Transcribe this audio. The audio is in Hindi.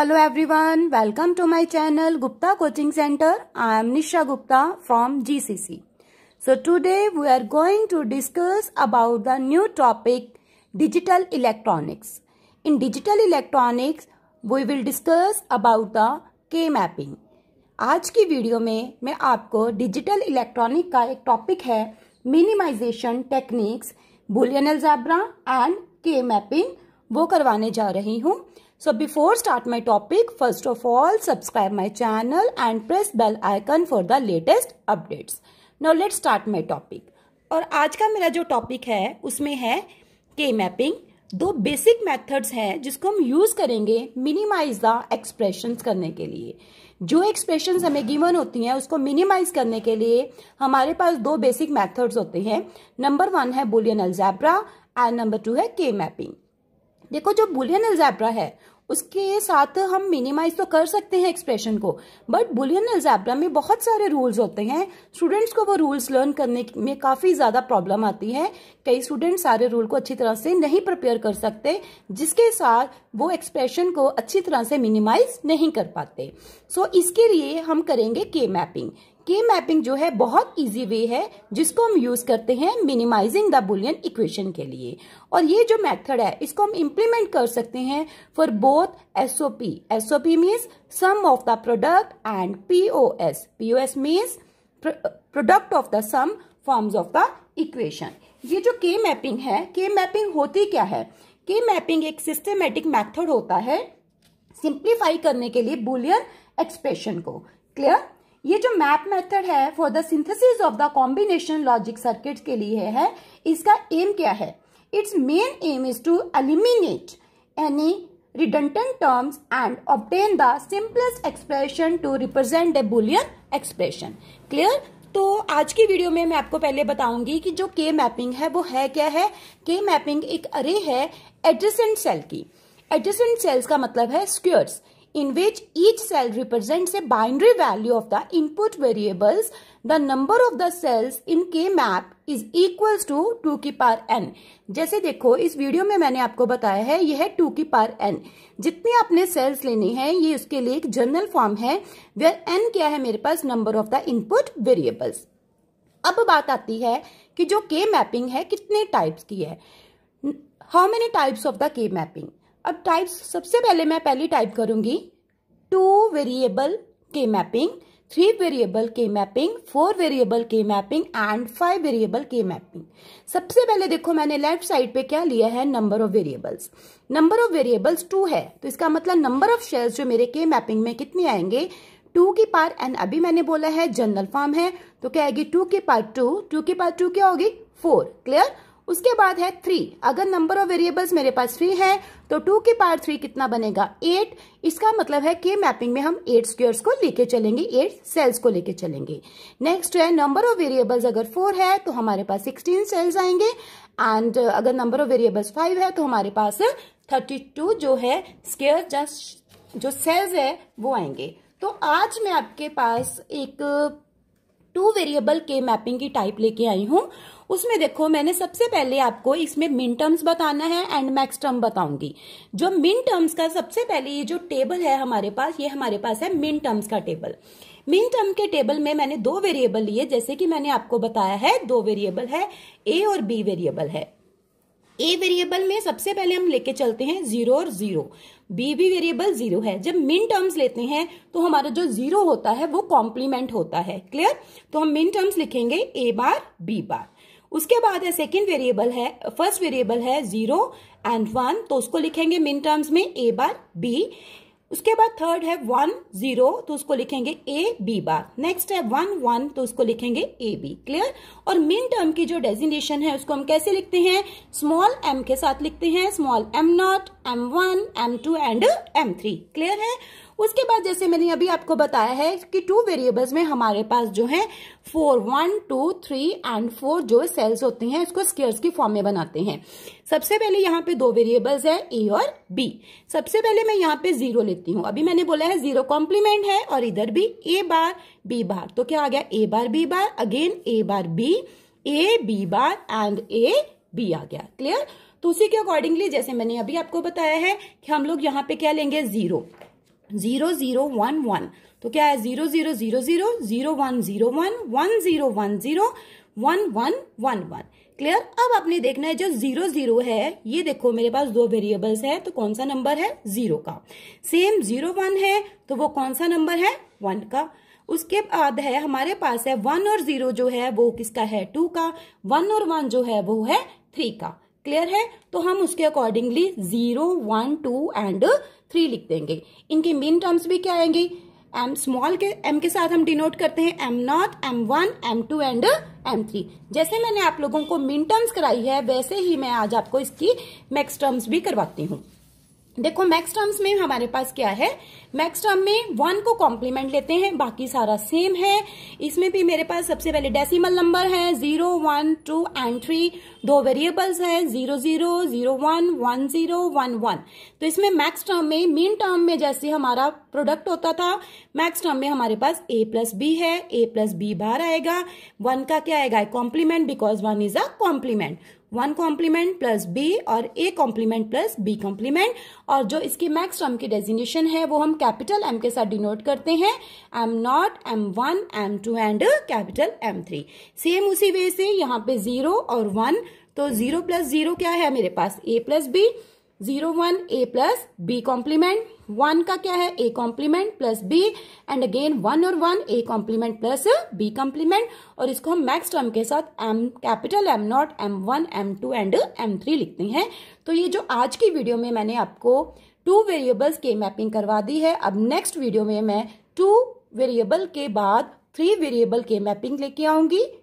Hello everyone welcome to my channel Gupta coaching centre I am Nisha Gupta from GCC so today we are going to discuss about the new topic digital electronics in digital electronics we will discuss about the K mapping आज की वीडियो में मैं आपको डिजिटल इलेक्ट्रॉनिक का एक टॉपिक है minimisation techniques Boolean algebra and K mapping वो करवाने जा रही हूँ So before start my topic, first of all, subscribe my channel and press bell icon for the latest updates. Now let's start my topic. और आज का मेरा जो टॉपिक है उसमें है के मैपिंग दो बेसिक मेथड्स हैं जिसको हम यूज करेंगे मिनिमाइज द एक्सप्रेशंस करने के लिए जो एक्सप्रेशंस हमें गिवन होती हैं उसको मिनिमाइज करने के लिए हमारे पास दो बेसिक मेथड्स होते हैं नंबर वन है Boolean algebra and number two है के मैपिंग देखो जो बुलियन एल्जैब्रा है उसके साथ हम मिनिमाइज तो कर सकते हैं एक्सप्रेशन को बट बुलियन एल्जैब्रा में बहुत सारे रूल्स होते हैं स्टूडेंट्स को वो रूल्स लर्न करने में काफ़ी ज़्यादा प्रॉब्लम आती है कई स्टूडेंट सारे रूल को अच्छी तरह से नहीं प्रिपेयर कर सकते जिसके साथ वो एक्सप्रेशन को अच्छी तरह से मिनिमाइज नहीं कर पाते सो so, इसके लिए हम करेंगे के मैपिंग के मैपिंग जो है बहुत इजी वे है जिसको हम यूज करते हैं मिनिमाइजिंग द बुलियन इक्वेशन के लिए और ये जो मेथड है इसको हम इम्प्लीमेंट कर सकते हैं for both SOP SOP means sum of the product and POS POS means product of the sum forms of the equation ये जो के मैपिंग है के मैपिंग होती क्या है के मैपिंग एक सिस्टमेटिक मैथड होता है सिंप्लीफाई करने के लिए बुलियन एक्सप्रेशन को क्लियर ये जो मैप मेथड है for the synthesis of the combination logic circuit के लिए है इसका एम क्या है it's main aim is to eliminate any redundant terms and obtain the simplest expression to represent the Boolean expression clear तो आज की वीडियो में मैं आपको पहले बताऊंगी कि जो के मैपिंग है वो है क्या है के मैपिंग एक अरे है एडजेसेंट सेल की एडजेसेंट सेल्स का मतलब है स्क्योर्स in which each cell represents a binary value of the input variables, the number of the cells in K map is equals to 2 की पार n. जैसे देखो इस वीडियो में मैंने आपको बताया है यह है 2 की पार n. जितने आपने सेल्स लेनी है ये उसके लिए एक जर्नल फॉर्म है वेयर n क्या है मेरे पास number of the input variables अब बात आती है कि जो के मैपिंग है कितने टाइप्स की है how many types of the K mapping अब टाइप्स सबसे पहले मैं पहली टाइप करूंगी two variable K mapping three variable K mapping four variable K mapping and five variable K mapping सबसे पहले देखो मैंने लेफ्ट साइड पे क्या लिया है number of variables number of variables two है तो इसका मतलब नंबर ऑफ शेयर जो मेरे के मैपिंग में कितने आएंगे टू की पार एन अभी मैंने बोला है जनरल फॉर्म है तो क्या आएगी टू की पार टू टू की पार टू क्या होगी फोर क्लियर उसके बाद है थ्री अगर नंबर ऑफ वेरिएबल्स मेरे पास थ्री है तो टू के पार थ्री कितना बनेगा एट इसका मतलब है कि मैपिंग में हम एट स्क्स को लेके चलेंगे एट सेल्स को लेके चलेंगे नेक्स्ट है नंबर ऑफ वेरिएबल्स अगर फोर है तो हमारे पास सिक्सटीन सेल्स आएंगे एंड uh, अगर नंबर ऑफ वेरिएबल्स फाइव है तो हमारे पास थर्टी टू जो है स्केयर जस्ट जो सेल्स है वो आएंगे तो आज मैं आपके पास एक टू वेरिएबल के मैपिंग की टाइप लेके आई हूं उसमें देखो मैंने सबसे पहले आपको इसमें मिन टर्म्स बताना है एंड मैक्स टर्म बताऊंगी जो मिन टर्म्स का सबसे पहले ये जो टेबल है हमारे पास ये हमारे पास है मिन टर्म्स का टेबल मिन टर्म के टेबल में मैंने दो वेरिएबल लिए जैसे कि मैंने आपको बताया है दो वेरिएबल है ए और बी वेरिएबल है ए वेरिएबल में सबसे पहले हम लेके चलते हैं जीरो और जीरो बी भी वेरिएबल जीरो है जब मिन टर्म्स लेते हैं तो हमारा जो जीरो होता है वो कॉम्प्लीमेंट होता है क्लियर तो हम मिन टर्म्स लिखेंगे ए बार बी बार उसके बाद है सेकेंड वेरिएबल है फर्स्ट वेरिएबल है जीरो एंड वन तो उसको लिखेंगे मिन टर्म्स में ए बार बी उसके बाद थर्ड है वन जीरो तो उसको लिखेंगे ए बी बार नेक्स्ट है वन वन तो उसको लिखेंगे ए बी क्लियर और मेन टर्म की जो डेजिनेशन है उसको हम कैसे लिखते हैं स्मॉल एम के साथ लिखते हैं small M naught M one M two and M three clear है उसके बाद जैसे मैंने अभी आपको बताया है कि टू वेरिएबल्स में हमारे पास जो है four one two three and four जो सेल्स होते हैं इसको स्केयर्स की फॉर्म में बनाते हैं सबसे पहले यहाँ पे दो वेरिएबल्स है ए और बी सबसे पहले मैं यहाँ पे जीरो लेती हूँ अभी मैंने बोला है जीरो कॉम्प्लीमेंट है और इधर भी ए बार बी बार तो क्या आ गया A bar B bar again A bar B A B bar and A B आ गया क्लियर तो उसी के अकॉर्डिंगली जैसे मैंने अभी आपको बताया है कि हम लोग यहाँ पे क्या लेंगे zero zero zero one one तो क्या है zero zero zero zero zero one zero one one zero one zero one one one one clear अब आपने देखना है जो जीरो जीरो है ये देखो मेरे पास दो वेरिएबल्स है तो कौन सा नंबर है जीरो का सेम जीरो वन है तो वो कौन सा नंबर है वन का उसके बाद है हमारे पास है वन और जीरो जो है वो किसका है टू का वन और वन जो है वो है थ्री का क्लियर है तो हम उसके accordingly zero one two and three लिख देंगे इनके मेन टर्म्स भी क्या आएंगे एम स्मॉल के एम के साथ हम डिनोट करते हैं M naught M one M two and M three जैसे मैंने आप लोगों को मिन टर्म्स कराई है वैसे ही मैं आज आपको इसकी मैक्स टर्म्स भी करवाती हूँ देखो मैक्स टर्म्स में हमारे पास क्या है मैक्स टर्म में वन को कॉम्प्लीमेंट लेते हैं बाकी सारा सेम है इसमें भी मेरे पास सबसे पहले डेसिमल नंबर है zero one two and three दो वेरिएबल्स है zero zero zero one one zero one one तो इसमें मैक्स टर्म में मीन टर्म में जैसे हमारा प्रोडक्ट होता था मैक्स टर्म में हमारे पास ए प्लस बी है ए प्लस बी बाहर आएगा वन का क्या आएगा complement because one is a complement one complement plus B और A complement plus B complement और जो इसकी मैक्स टर्म की डेजिनेशन है वो हम कैपिटल एम के साथ डिनोट करते हैं M naught M one M two and capital M three same उसी वे से यहाँ पे जीरो और वन तो जीरो प्लस जीरो क्या है मेरे पास A plus B zero one A plus B complement one का क्या है A complement plus B and again one और one A complement plus B complement और इसको हम मैक्स टर्म के साथ M capital M naught M one M two and M three लिखते हैं तो ये जो आज की वीडियो में मैंने आपको टू वेरिएबल्स के मैपिंग करवा दी है अब नेक्स्ट वीडियो में मैं टू वेरिएबल के बाद थ्री वेरिएबल के मैपिंग लेके आऊंगी